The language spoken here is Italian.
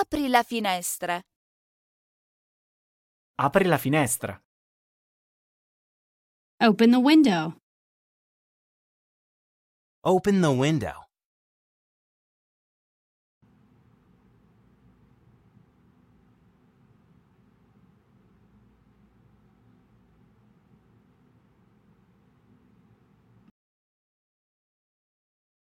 Apri la finestra. Apri la finestra. Open the window. Open the window.